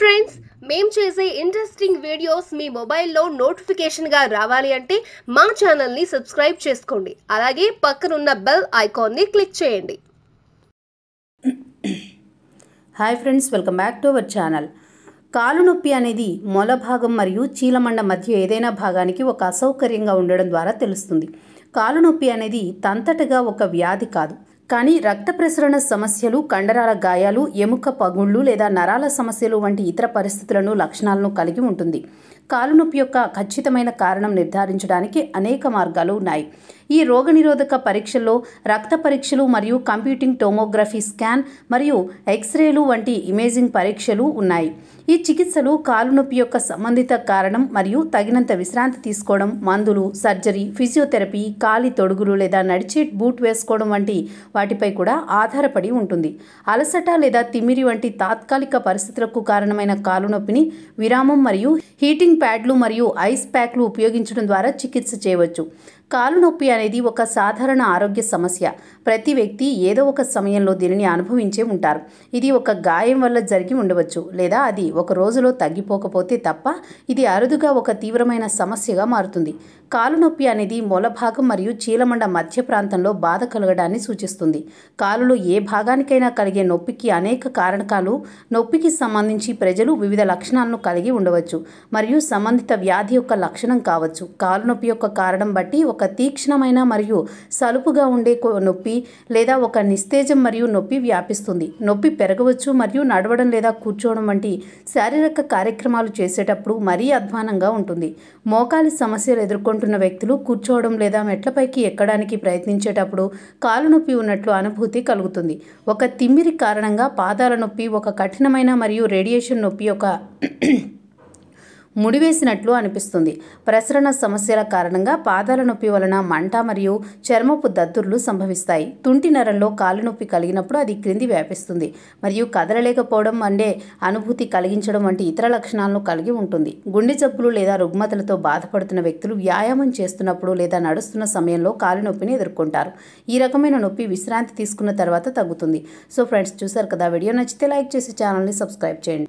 friends మేము చేసే interesting videos మీ మొబైల్లో నోటిఫికేషన్గా రావాలి అంటే మా ఛానల్ని సబ్స్క్రైబ్ చేసుకోండి అలాగే పక్కనున్న బెల్ ఐకాన్ని క్లిక్ చేయండి hi friends welcome back to our channel కాలు నొప్పి అనేది మొల భాగం మరియు చీలమండ మధ్య ఏదైనా భాగానికి ఒక అసౌకర్యంగా ఉండడం ద్వారా తెలుస్తుంది కాలు నొప్పి అనేది తంతటగా ఒక వ్యాధి కాదు కానీ రక్త ప్రసరణ సమస్యలు కండరాల గాయాలు ఎముక పగుళ్ళు లేదా నరాల సమస్యలు వంటి ఇతర పరిస్థితులను లక్షణాలను కలిగి ఉంటుంది కాలు నొప్పి యొక్క ఖచ్చితమైన కారణం నిర్ధారించడానికి అనేక మార్గాలు ఉన్నాయి ఈ రోగనిరోధక పరీక్షల్లో రక్త పరీక్షలు మరియు కంప్యూటింగ్ టోమోగ్రఫీ స్కాన్ మరియు ఎక్స్రేలు వంటి ఇమేజింగ్ పరీక్షలు ఉన్నాయి ఈ చికిత్సలు కాలు నొప్పి యొక్క సంబంధిత కారణం మరియు తగినంత విశ్రాంతి తీసుకోవడం మందులు సర్జరీ ఫిజియోథెరపీ కాలి తొడుగులు లేదా నడిచే బూట్ వేసుకోవడం వంటి వాటిపై కూడా ఆధారపడి ఉంటుంది అలసట లేదా తిమిరి వంటి తాత్కాలిక పరిస్థితులకు కారణమైన కాలు నొప్పిని విరామం మరియు హీటింగ్ ప్యాడ్లు మరియు ఐస్ ప్యాక్లు ఉపయోగించడం ద్వారా చికిత్స చేయవచ్చు కాలు నొప్పి అనేది ఒక సాధారణ ఆరోగ్య సమస్య ప్రతి వ్యక్తి ఏదో ఒక సమయంలో దీనిని అనుభవించే ఉంటారు ఇది ఒక గాయం వల్ల జరిగి ఉండవచ్చు లేదా అది ఒక రోజులో తగ్గిపోకపోతే తప్ప ఇది అరుదుగా ఒక తీవ్రమైన సమస్యగా మారుతుంది కాలు నొప్పి అనేది మూలభాగం మరియు చీలమండ మధ్య ప్రాంతంలో బాధ కలగడాన్ని సూచిస్తుంది కాలులో ఏ భాగానికైనా కలిగే నొప్పికి అనేక కారణకాలు నొప్పికి సంబంధించి ప్రజలు వివిధ లక్షణాలను కలిగి ఉండవచ్చు మరియు సంబంధిత వ్యాధి యొక్క లక్షణం కావచ్చు కాలు నొప్పి యొక్క కారణం బట్టి ఒక తీక్షణమైన తీవ్రమైన మరియు సలుపుగా ఉండే నొప్పి లేదా ఒక నిస్తేజం మరియు నొప్పి వ్యాపిస్తుంది నొప్పి పెరగవచ్చు మరియు నడవడం లేదా కూర్చోవడం వంటి శారీరక కార్యక్రమాలు చేసేటప్పుడు మరీ అధ్వానంగా ఉంటుంది మోకాలి సమస్యలు ఎదుర్కొంటున్న వ్యక్తులు కూర్చోవడం లేదా మెట్లపైకి ఎక్కడానికి ప్రయత్నించేటప్పుడు కాలు నొప్పి ఉన్నట్లు అనుభూతి కలుగుతుంది ఒక తిమ్మిరి కారణంగా పాదాల నొప్పి ఒక కఠినమైన మరియు రేడియేషన్ నొప్పి ఒక ముడివేసినట్లు అనిపిస్తుంది ప్రసరణ సమస్యల కారణంగా పాదాల నొప్పి వలన మంట మరియు చర్మపు దద్దుర్లు సంభవిస్తాయి తుంటి నరంలో కాలు నొప్పి కలిగినప్పుడు అది క్రింది వ్యాపిస్తుంది మరియు కదలలేకపోవడం అంటే అనుభూతి కలిగించడం వంటి ఇతర లక్షణాలను కలిగి ఉంటుంది గుండె జబ్బులు లేదా రుగ్మతలతో బాధపడుతున్న వ్యక్తులు వ్యాయామం చేస్తున్నప్పుడు లేదా నడుస్తున్న సమయంలో కాలు నొప్పిని ఎదుర్కొంటారు ఈ రకమైన నొప్పి విశ్రాంతి తీసుకున్న తర్వాత తగ్గుతుంది సో ఫ్రెండ్స్ చూసారు కదా వీడియో నచ్చితే లైక్ చేసి ఛానల్ని సబ్స్క్రైబ్ చేయండి